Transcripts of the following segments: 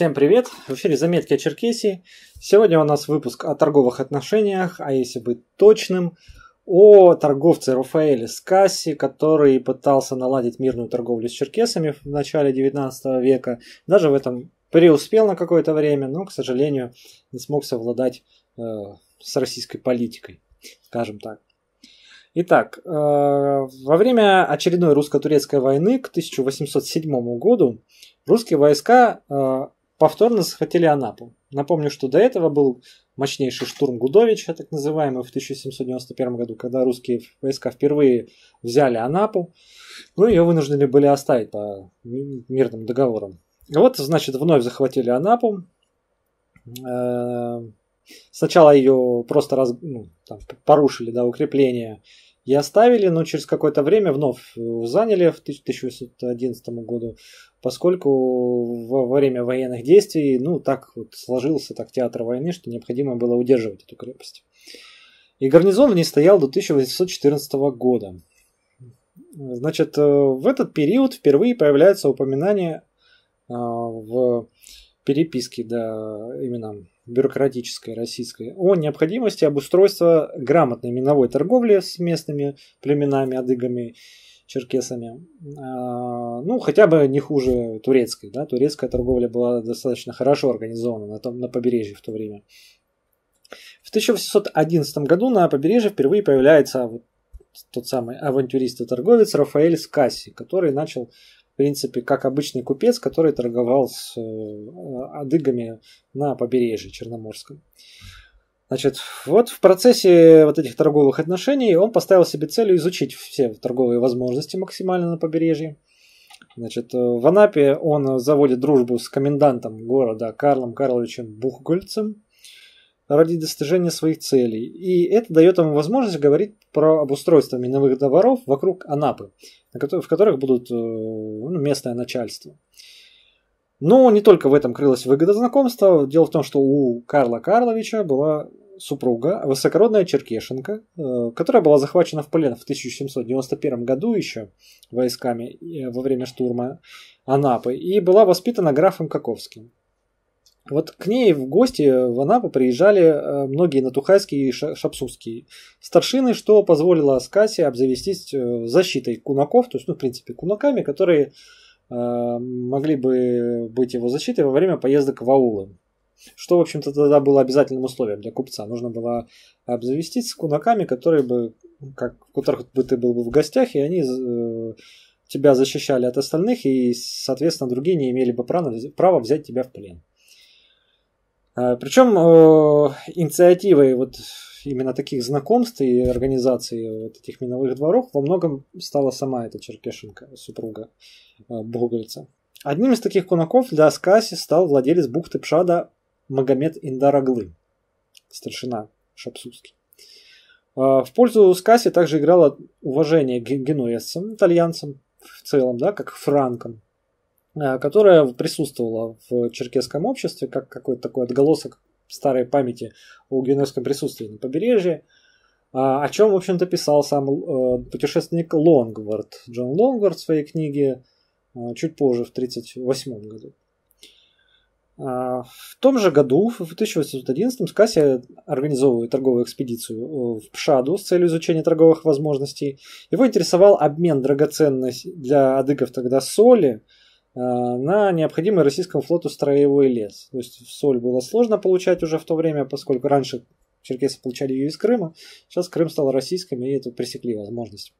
Всем привет! В эфире «Заметки о Черкесии». Сегодня у нас выпуск о торговых отношениях, а если быть точным, о торговце Рафаэле Скасси, который пытался наладить мирную торговлю с черкесами в начале 19 века. Даже в этом преуспел на какое-то время, но, к сожалению, не смог совладать э, с российской политикой, скажем так. Итак, э, во время очередной русско-турецкой войны к 1807 году русские войска э, повторно захватили Анапу. Напомню, что до этого был мощнейший штурм Гудовича, так называемый, в 1791 году, когда русские войска впервые взяли Анапу, но ну, ее вынуждены были оставить по мирным договорам. Вот, значит, вновь захватили Анапу. Э, сначала ее просто раз, ну, там, порушили до да, укрепления и оставили, но через какое-то время вновь э, заняли в 1811 году, поскольку во время военных действий, ну, так вот сложился так театр войны, что необходимо было удерживать эту крепость. И гарнизон в ней стоял до 1814 года. Значит, э, в этот период впервые появляется упоминание э, в переписке, да, именно бюрократической российской, о необходимости обустройства грамотной миновой торговли с местными племенами, адыгами, черкесами. А, ну, хотя бы не хуже турецкой. Да? Турецкая торговля была достаточно хорошо организована на, том, на побережье в то время. В 1811 году на побережье впервые появляется тот самый авантюрист и торговец Рафаэль Скасси, который начал принципе, как обычный купец, который торговал с э, адыгами на побережье Черноморском. Значит, вот в процессе вот этих торговых отношений он поставил себе целью изучить все торговые возможности максимально на побережье. Значит, э, в Анапе он заводит дружбу с комендантом города Карлом Карловичем Бухгольцем, ради достижения своих целей. И это дает ему возможность говорить про обустройство миновых дворов вокруг Анапы, в которых будут э, ну, местное начальство. Но не только в этом крылась выгода знакомства. Дело в том, что у Карла Карловича была супруга, высокородная черкешенка, э, которая была захвачена в плен в 1791 году еще войсками э, во время штурма Анапы и была воспитана графом Каковским. Вот к ней в гости в Анапу приезжали э, многие натухайские и шапсузские старшины, что позволило Аскасе обзавестись э, защитой кунаков, то есть, ну, в принципе, кунаками, которые э, могли бы быть его защитой во время поездок в аулы. Что, в общем-то, тогда было обязательным условием для купца. Нужно было обзавестись кунаками, которые бы, как, в которых бы ты был бы в гостях, и они тебя защищали от остальных, и, соответственно, другие не имели бы права, права взять тебя в плен. А, Причем э, инициативой вот именно таких знакомств и организации вот этих миновых дворов во многом стала сама эта черкешенка супруга э, Богольца. Одним из таких кунаков для Аскаси стал владелец бухты Пшада Магомед Индараглы, старшина Шапсудский. А, в пользу Скаси также играло уважение к генуэзцам, итальянцам в целом, да, как франкам, Э, которая присутствовала в черкесском обществе, как какой-то такой отголосок старой памяти о генуэзском присутствии на побережье, а, о чем, в общем-то, писал сам э, путешественник Лонгвард, Джон Лонгвард в своей книге э, чуть позже, в 1938 году. А, в том же году, в 1811, Скасси организовывает торговую экспедицию в Пшаду с целью изучения торговых возможностей. Его интересовал обмен драгоценностей для адыгов тогда соли – Э, на необходимый российскому флоту строевой лес. То есть соль было сложно получать уже в то время, поскольку раньше черкесы получали ее из Крыма, сейчас Крым стал российским, и это пресекли возможность.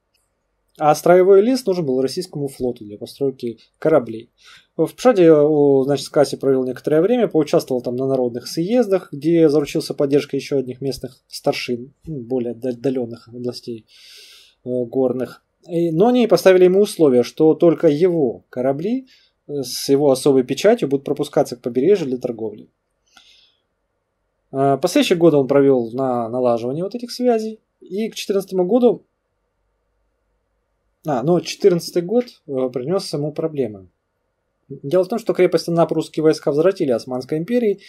А строевой лес нужен был российскому флоту для постройки кораблей. В Пшаде, значит, Скаси провел некоторое время, поучаствовал там на народных съездах, где заручился поддержкой еще одних местных старшин, более отдаленных областей э, горных. Но они поставили ему условие, что только его корабли э, с его особой печатью будут пропускаться к побережью для торговли. А, Последующие годы он провел на налаживании вот этих связей. И к 2014 году... А, ну, 2014 год э, принес ему проблемы. Дело в том, что крепость Анапа русские войска возвратили Османской империи,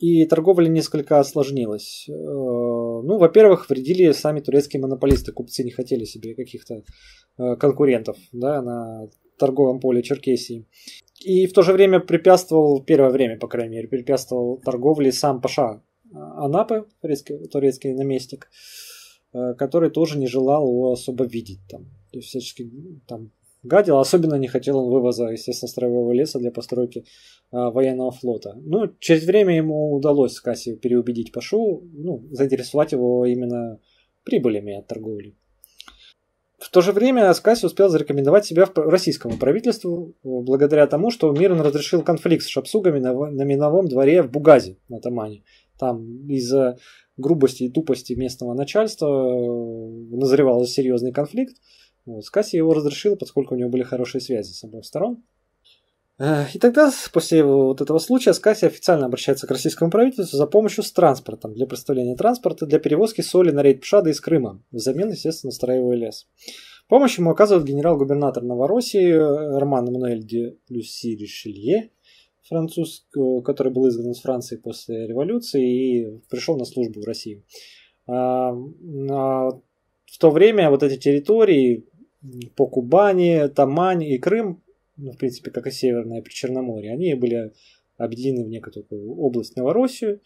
и торговля несколько осложнилась. Э, ну, во-первых, вредили сами турецкие монополисты. Купцы не хотели себе каких-то э, конкурентов да, на торговом поле Черкесии. И в то же время препятствовал, первое время, по крайней мере, препятствовал торговле сам Паша э, Анапы, турецкий, турецкий наместник, э, который тоже не желал его особо видеть там. То есть всячески там гадил. Особенно не хотел он вывоза, естественно, строевого леса для постройки а, военного флота. Ну, через время ему удалось Кассию переубедить Пашу, ну, заинтересовать его именно прибылями от торговли. В то же время Скаси успел зарекомендовать себя российскому правительству благодаря тому, что Мирон разрешил конфликт с шапсугами на, на миновом дворе в Бугазе на Тамане. Там из-за грубости и тупости местного начальства э, назревал серьезный конфликт. Вот. Скасси его разрешила, поскольку у него были хорошие связи с обоих сторон. Э, и тогда, после вот этого случая, Скаси официально обращается к российскому правительству за помощью с транспортом для представления транспорта для перевозки соли на рейд Пшада из Крыма, взамен, естественно, строевой лес. Помощь ему оказывает генерал-губернатор Новороссии э, Роман Мануэль де Люси Ришелье, француз, э, который был изгнан из Франции после революции и пришел на службу в Россию. А в то время вот эти территории по Кубани, Тамань и Крым, ну, в принципе, как и Северное Причерноморье, они были объединены в некую такую область Новороссию,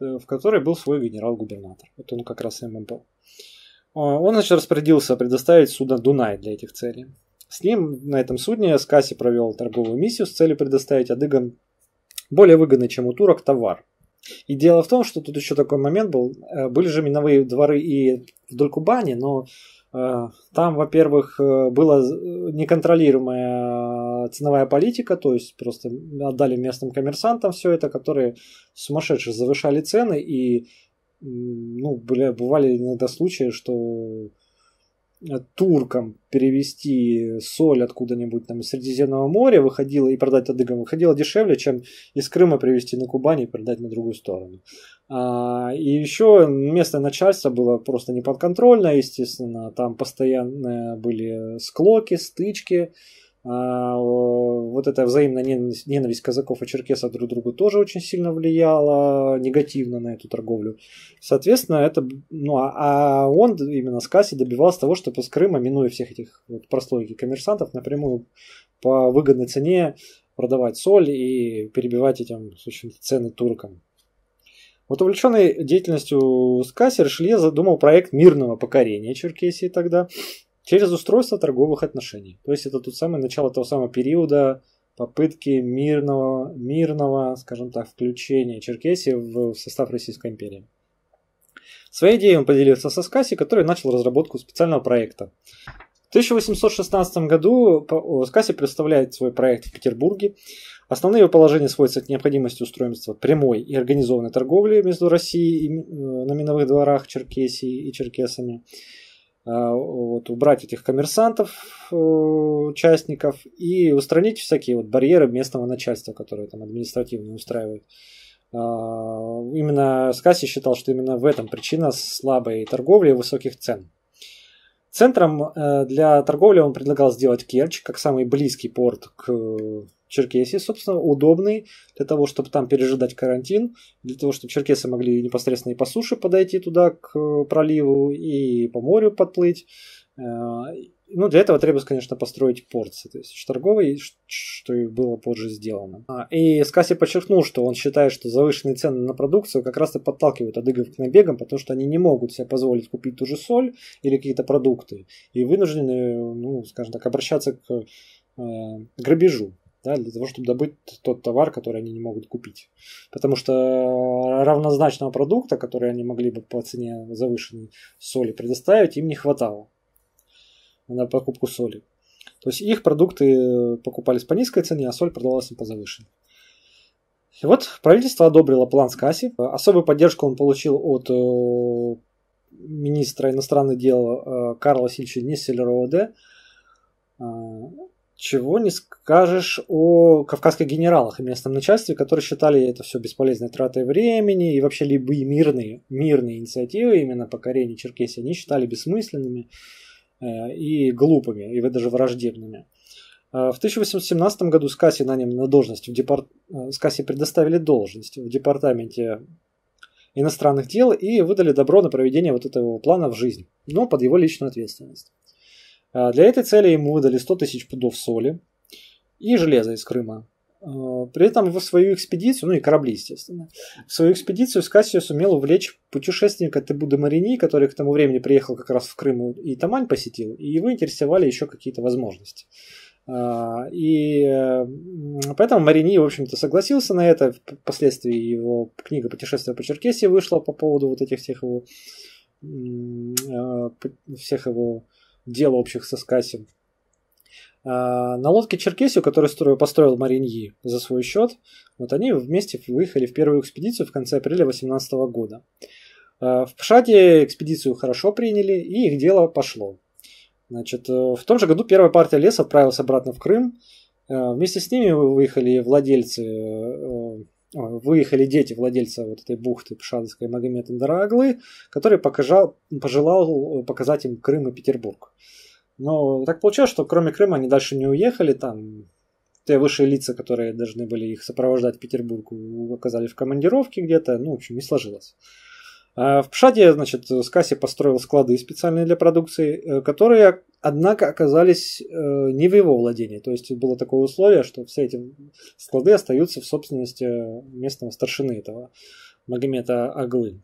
э, в которой был свой генерал-губернатор. Вот он как раз им был. Э, он, значит, распорядился предоставить судно Дунай для этих целей. С ним на этом судне Скаси провел торговую миссию с целью предоставить адыгам более выгодный, чем у турок, товар. И дело в том, что тут еще такой момент был. Э, были же миновые дворы и вдоль Кубани, но Э, там, во-первых, э, была неконтролируемая э, ценовая политика, то есть просто отдали местным коммерсантам все это, которые сумасшедше завышали цены и ну, были бывали иногда случаи, что туркам перевести соль откуда-нибудь там из Средиземного моря выходила и продать адыгам выходило дешевле, чем из Крыма привезти на Кубань и продать на другую сторону. А, и еще местное начальство было просто неподконтрольно, естественно, там постоянно были склоки, стычки, а, вот эта взаимная ненависть казаков и черкесов друг к другу тоже очень сильно влияла негативно на эту торговлю. Соответственно, это, ну, а, а он именно с Касси добивался того, чтобы с Крыма, минуя всех этих вот прослойки коммерсантов, напрямую по выгодной цене продавать соль и перебивать этим общем, цены туркам. Вот увлеченный деятельностью Скаси Ришелье задумал проект мирного покорения Черкесии тогда, через устройство торговых отношений. То есть это тот самый начало того самого периода попытки мирного, мирного, скажем так, включения Черкесии в состав Российской империи. Своей идеей он поделился со Скаси, который начал разработку специального проекта. В 1816 году Скаси представляет свой проект в Петербурге. Основные его положения сводятся к необходимости устройства прямой и организованной торговли между Россией и, э, на миновых дворах Черкесии и черкесами, Э, вот, убрать этих коммерсантов, э, участников и устранить всякие вот барьеры местного начальства, которые там административно устраивают. Э, именно Скаси считал, что именно в этом причина слабой торговли и высоких цен. Центром для торговли он предлагал сделать Керчь как самый близкий порт к Черкесии, собственно, удобный для того, чтобы там пережидать карантин, для того, чтобы черкесы могли непосредственно и по суше подойти туда к э, проливу, и по морю подплыть. Э, ну, для этого требуется, конечно, построить порции, то есть торговый, что и было позже сделано. А, и Скаси подчеркнул, что он считает, что завышенные цены на продукцию как раз и подталкивают адыгов к набегам, потому что они не могут себе позволить купить ту же соль или какие-то продукты, и вынуждены, ну, скажем так, обращаться к э, грабежу да, для того, чтобы добыть тот товар, который они не могут купить. Потому что равнозначного продукта, который они могли бы по цене завышенной соли предоставить, им не хватало на покупку соли. То есть их продукты покупались по низкой цене, а соль продавалась им по завышенной. И вот правительство одобрило план с касси. Особую поддержку он получил от э, министра иностранных дел э, Карла Сильча Нисселероде. А, чего не скажешь о кавказских генералах и местном начальстве, которые считали это все бесполезной тратой времени и вообще любые мирные, мирные инициативы именно покорения Черкесии, они считали бессмысленными э, и глупыми, и даже враждебными. Э, в 1817 году Скаси на нем на должность в департ... Э, Скаси предоставили должность в департаменте иностранных дел и выдали добро на проведение вот этого плана в жизнь, но под его личную ответственность. А, для этой цели ему выдали 100 тысяч пудов соли и железа из Крыма. А, при этом в свою экспедицию, ну и корабли, естественно, в свою экспедицию с Кассио сумел увлечь путешественника де Марини, который к тому времени приехал как раз в Крым и Тамань посетил, и его интересовали еще какие-то возможности. А, и поэтому Марини, в общем-то, согласился на это. Впоследствии его книга «Путешествие по Черкесии» вышла по поводу вот этих всех его всех его дел общих со Скасем. А, на лодке Черкесию, которую строю, построил Мариньи за свой счет, вот они вместе выехали в первую экспедицию в конце апреля 2018 года. А, в Пшаде экспедицию хорошо приняли, и их дело пошло. Значит, э, в том же году первая партия леса отправилась обратно в Крым. Э, вместе с ними выехали владельцы э, а, выехали дети владельца вот этой бухты Пшадовской Магомеда Драглы, который покажал, пожелал э, показать им Крым и Петербург. Но так получилось, что кроме Крыма они дальше не уехали, там те высшие лица, которые должны были их сопровождать в Петербург, оказались в командировке где-то, ну, в общем, не сложилось. А, в Пшаде, значит, Скаси построил склады специальные для продукции, э, которые, однако, оказались э, не в его владении. То есть было такое условие, что все эти склады остаются в собственности э, местного старшины этого Магомета Аглы.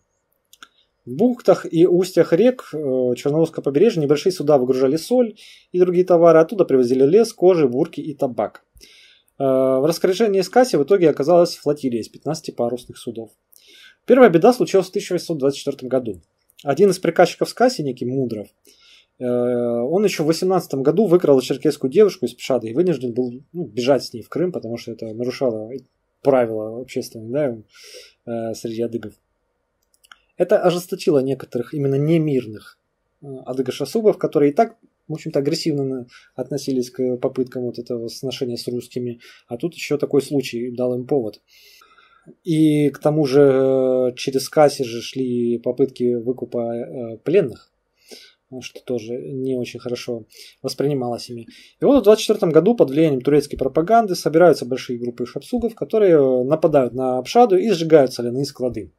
В бухтах и устьях рек Черноморского побережья небольшие суда выгружали соль и другие товары, оттуда привозили лес, кожи, бурки и табак. В распоряжении Скаси в итоге оказалась флотилия из 15 парусных судов. Первая беда случилась в 1824 году. Один из приказчиков Скаси, некий Мудров, э, он еще в 18 году выкрал черкесскую девушку из Пшады и вынужден был ну, бежать с ней в Крым, потому что это нарушало правила общественные да, э, среди адыгов. Это ожесточило некоторых именно немирных э, адыгашасубов, которые и так, в общем-то, агрессивно относились к попыткам вот этого сношения с русскими. А тут еще такой случай дал им повод. И к тому же э, через кассе же шли попытки выкупа э, пленных, что тоже не очень хорошо воспринималось ими. И вот в 24 году под влиянием турецкой пропаганды собираются большие группы шапсугов, которые э, нападают на обшаду и сжигают соляные склады.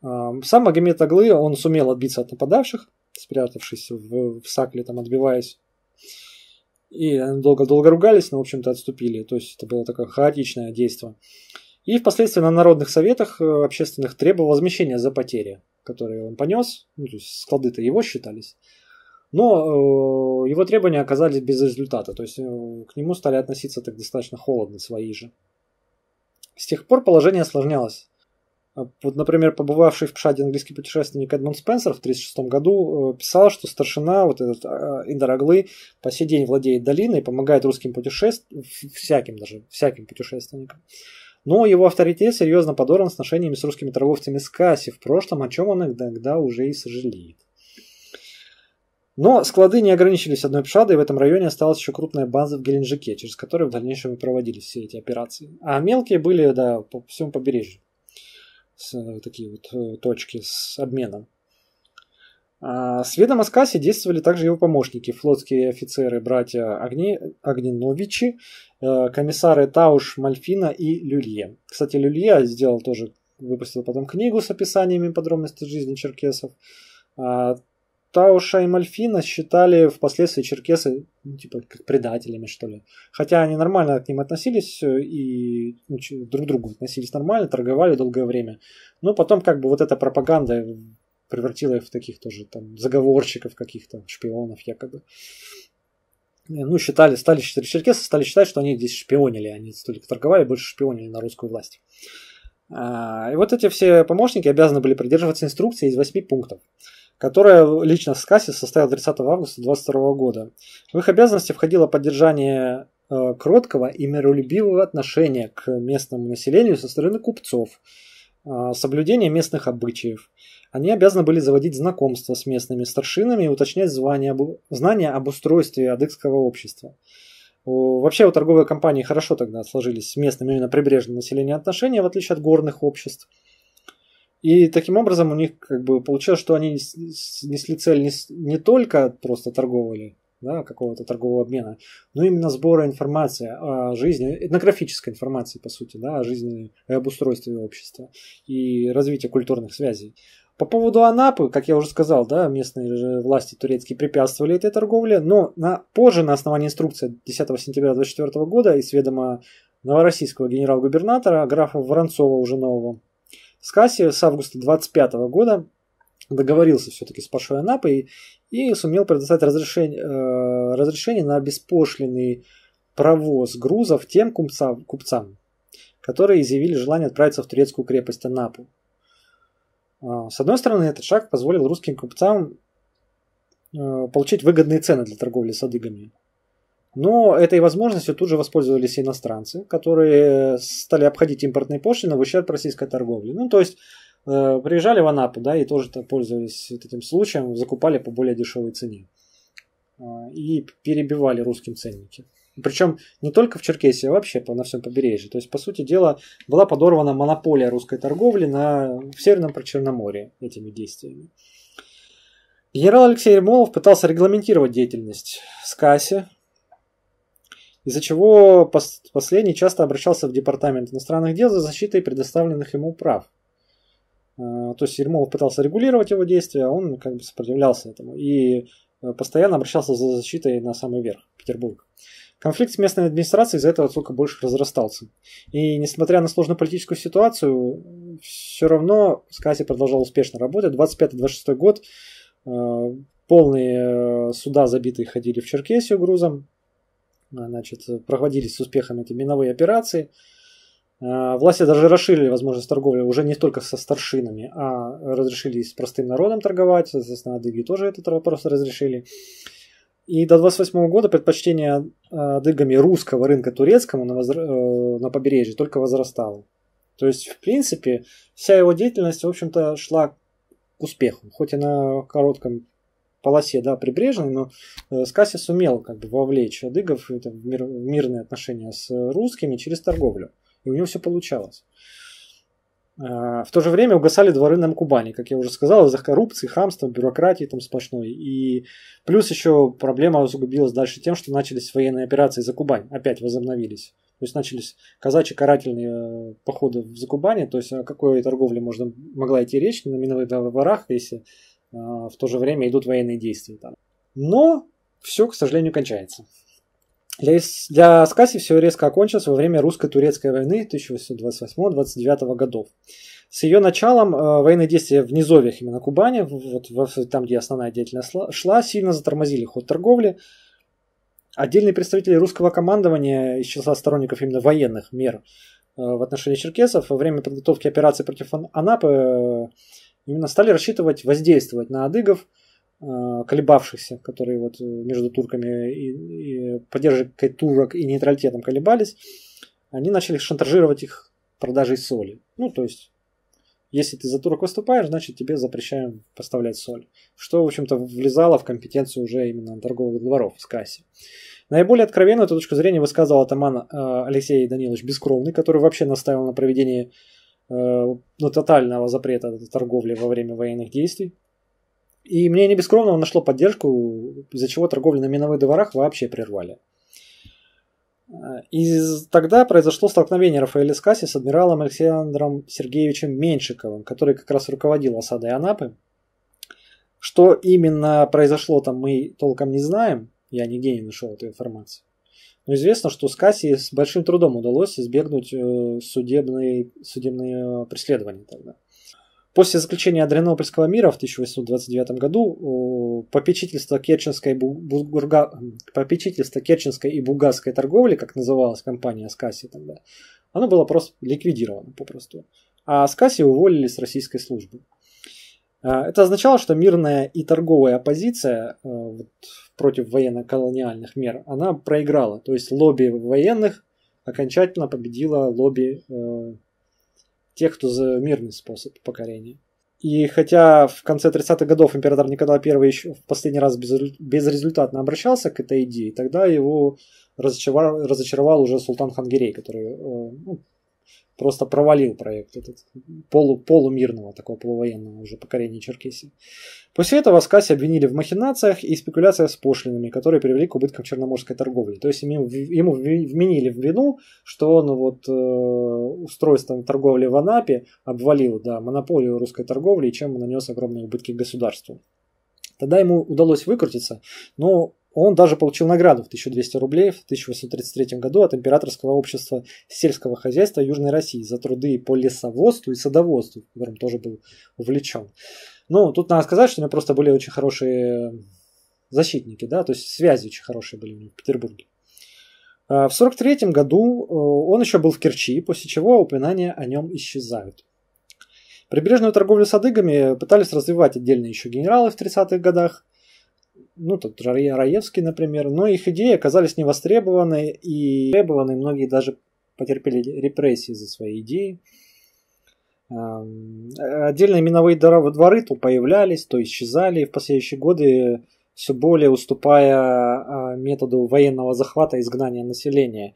Сам Магомед Аглы, он сумел отбиться от нападавших, спрятавшись в, в сакле, там отбиваясь. И долго-долго ругались, но, в общем-то, отступили. То есть это было такое хаотичное действие. И впоследствии на народных советах э, общественных требовал возмещения за потери, которые он понес. Ну, то есть склады-то его считались. Но э, его требования оказались без результата. То есть э, к нему стали относиться так достаточно холодно свои же. С тех пор положение осложнялось. А, вот, например, побывавший в Пшаде английский путешественник Эдмунд Спенсер в 1936 году э, писал, что старшина, вот этот а, Индороглы, по сей день владеет долиной и помогает русским путешественникам, всяким даже, всяким путешественникам. Но его авторитет серьезно подорван отношениями с русскими торговцами с Касси в прошлом, о чем он иногда уже и сожалеет. Но склады не ограничились одной пшадой, и в этом районе осталась еще крупная база в Геленджике, через которую в дальнейшем и проводились все эти операции. А мелкие были, да, по всему побережью. Э, такие вот э, точки с обменом. А с ведома Аскаси действовали также его помощники, флотские офицеры, братья Огни... Огниновичи, э, комиссары Тауш, Мальфина и Люлье. Кстати, Люлье сделал тоже, выпустил потом книгу с описаниями подробностей жизни черкесов. А Тауша и Мальфина считали впоследствии черкесы ну, типа как предателями, что ли. Хотя они нормально к ним относились и ну, друг к другу относились нормально, торговали долгое время. Но потом как бы вот эта пропаганда превратила их в таких тоже там заговорщиков каких-то, шпионов якобы. Э, ну, считали, стали, считать, черкесы стали считать, что они здесь шпионили, они столько торговали, больше шпионили на русскую власть. А, и вот эти все помощники обязаны были придерживаться инструкции из восьми пунктов которая лично в СКАСе состояла 30 августа 2022 года. В их обязанности входило поддержание э, кроткого и миролюбивого отношения к местному населению со стороны купцов, э, соблюдение местных обычаев. Они обязаны были заводить знакомства с местными старшинами и уточнять звания, знания об устройстве адыгского общества. Вообще у торговой компании хорошо тогда сложились с местным именно прибрежным населением отношения, в отличие от горных обществ – и таким образом у них как бы получилось, что они несли цель не, не только просто торговали, да, какого-то торгового обмена, но именно сбора информации о жизни, этнографической информации, по сути, да, о жизни и обустройстве общества и развития культурных связей. По поводу Анапы, как я уже сказал, да, местные власти турецкие препятствовали этой торговле, но на, позже на основании инструкции 10 сентября 2024 года и сведомо новороссийского генерал-губернатора графа Воронцова уже нового с Скаси с августа 25 года договорился все-таки с Пашой Анапой и сумел предоставить разрешение, э, разрешение на беспошлиный провоз грузов тем купцам, купцам, которые изъявили желание отправиться в турецкую крепость Анапу. А, с одной стороны, этот шаг позволил русским купцам э, получить выгодные цены для торговли с адыгами. Но этой возможностью тут же воспользовались иностранцы, которые стали обходить импортные пошлины в ущерб российской торговле. Ну, то есть э, приезжали в Анапу, да, и тоже -то пользовались этим случаем, закупали по более дешевой цене э, и перебивали русским ценники. Причем не только в Черкесии, а вообще по, на всем побережье. То есть, по сути дела, была подорвана монополия русской торговли на, в Северном Причерноморье этими действиями. Генерал Алексей Ермолов пытался регламентировать деятельность СКАСи, из-за чего последний часто обращался в Департамент иностранных дел за защитой предоставленных ему прав. Э, то есть Ермолов пытался регулировать его действия, а он как бы сопротивлялся этому и э, постоянно обращался за защитой на самый верх, Петербург. Конфликт с местной администрацией из-за этого только больше разрастался. И несмотря на сложную политическую ситуацию, все равно Скаси продолжал успешно работать. 25-26 год э, полные суда забитые ходили в Черкесию грузом, а, значит, проводились с успехом эти миновые операции. А, власти даже расширили возможность торговли уже не только со старшинами, а разрешили и с простым народом торговать. Соответственно, адыги тоже этот вопрос разрешили. И до 28 года предпочтение а, адыгами русского рынка турецкому на, возра... Э, на побережье только возрастало. То есть, в принципе, вся его деятельность, в общем-то, шла к успеху, хоть и на коротком полосе, да, прибрежной, но э, сумел как бы вовлечь адыгов это, в, мир, в мирные отношения с русскими через торговлю. И у него все получалось. А, в то же время угасали дворы на Кубани, как я уже сказал, из-за коррупции, хамства, бюрократии там сплошной. И плюс еще проблема усугубилась дальше тем, что начались военные операции за Кубань, опять возобновились. То есть начались казачьи карательные э, походы в Закубане, то есть о какой торговле можно, могла идти речь на миновых договорах, если а, в то же время идут военные действия там. Но все, к сожалению, кончается. Для, для Скаси все резко окончилось во время русско-турецкой войны 1828-29 годов. С ее началом э, военные действия в низовьях именно Кубани, вот, в, там, где основная деятельность шла, сильно затормозили ход торговли. Отдельные представители русского командования из числа сторонников именно военных мер э, в отношении черкесов во время подготовки операции против Анапы э, именно стали рассчитывать воздействовать на адыгов, э, колебавшихся, которые вот э, между турками и, и поддержкой турок и нейтралитетом колебались, они начали шантажировать их продажей соли. Ну, то есть, если ты за турок выступаешь, значит, тебе запрещаем поставлять соль. Что, в общем-то, влезало в компетенцию уже именно торговых дворов с касси. Наиболее откровенно эту точку зрения высказывал атаман э, Алексей Данилович Бескровный, который вообще настаивал на проведении Э, ну, тотального запрета торговли во время военных действий. И мне не бескровного нашло поддержку, из-за чего торговлю на миновых дворах вообще прервали. И тогда произошло столкновение Рафаэля Скаси с адмиралом Александром Сергеевичем Меньшиковым, который как раз руководил осадой Анапы. Что именно произошло там, мы толком не знаем. Я нигде не нашел эту информацию. Но ну, известно, что Скаси с большим трудом удалось избегнуть судебные, э, судебные преследования тогда. После заключения Адрианопольского мира в 1829 году попечительство Керченской, Бурга... попечительство Керченской и Бугасской торговли, как называлась компания Скаси тогда, оно было просто ликвидировано попросту. А Скаси уволили с российской службы. А, это означало, что мирная и торговая оппозиция э, вот, против военно-колониальных мер, она проиграла. То есть лобби военных окончательно победило лобби э, тех, кто за мирный способ покорения. И хотя в конце 30-х годов император Николай I еще в последний раз безрезультатно обращался к этой идее, тогда его разочаровал, разочаровал уже султан Хангерей, который э, ну, просто провалил проект этот полу, полумирного, такого полувоенного уже покорения Черкесии. После этого Скаси обвинили в махинациях и спекуляциях с пошлинами, которые привели к убыткам черноморской торговли. То есть ему, ему вменили в вину, что он ну, вот э, устройством торговли в Анапе обвалил да, монополию русской торговли, и чем он нанес огромные убытки государству. Тогда ему удалось выкрутиться, но он даже получил награду в 1200 рублей в 1833 году от Императорского общества сельского хозяйства Южной России за труды по лесоводству и садоводству, которым тоже был увлечен. Ну, тут надо сказать, что у него просто были очень хорошие защитники, да, то есть связи очень хорошие были у него в Петербурге. А, в 1943 году э, он еще был в Керчи, после чего упоминания о нем исчезают. Прибрежную торговлю с адыгами пытались развивать отдельно еще генералы в 30-х годах, ну, тот же Раевский, например, но их идеи оказались невостребованы и требованы, многие даже потерпели репрессии за свои идеи. Э, отдельные миновые дворы то появлялись, то исчезали, в последующие годы все более уступая а, методу военного захвата и изгнания населения,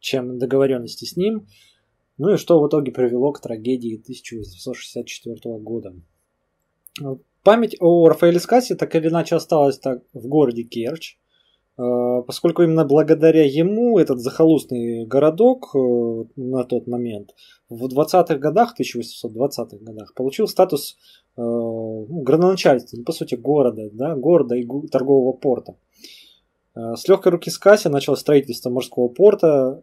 чем договоренности с ним. Ну и что в итоге привело к трагедии 1864 года. Память о Рафаэле Скасе так или иначе осталась так в городе Керчь, э, поскольку именно благодаря ему этот захолустный городок э, на тот момент в 20-х годах, 1820-х годах, получил статус э, ну, градоначальства, по сути, города, да, города и торгового порта. С легкой руки Скаси началось строительство морского порта,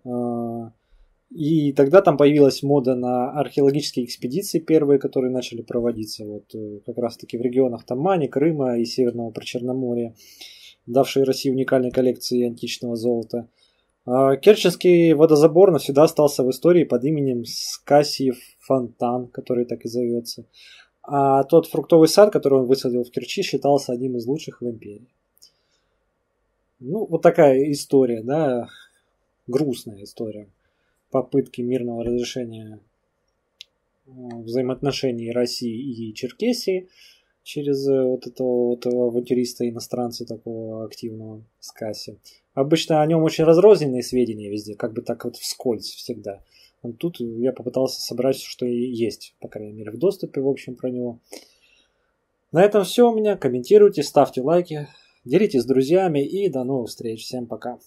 и тогда там появилась мода на археологические экспедиции первые, которые начали проводиться вот э, как раз-таки в регионах Тамани, Крыма и Северного Причерноморья, давшие России уникальные коллекции античного золота. А керченский водозабор навсегда остался в истории под именем Скасиев фонтан, который так и зовется. А тот фруктовый сад, который он высадил в Керчи, считался одним из лучших в империи. Ну, вот такая история, да, грустная история попытки мирного разрешения э, взаимоотношений России и Черкесии через э, вот этого вот авантюриста иностранца такого активного Скаси. Обычно о нем очень разрозненные сведения везде, как бы так вот вскользь всегда. Но тут я попытался собрать, что и есть, по крайней мере, в доступе, в общем, про него. На этом все у меня. Комментируйте, ставьте лайки, делитесь с друзьями и до новых встреч. Всем пока.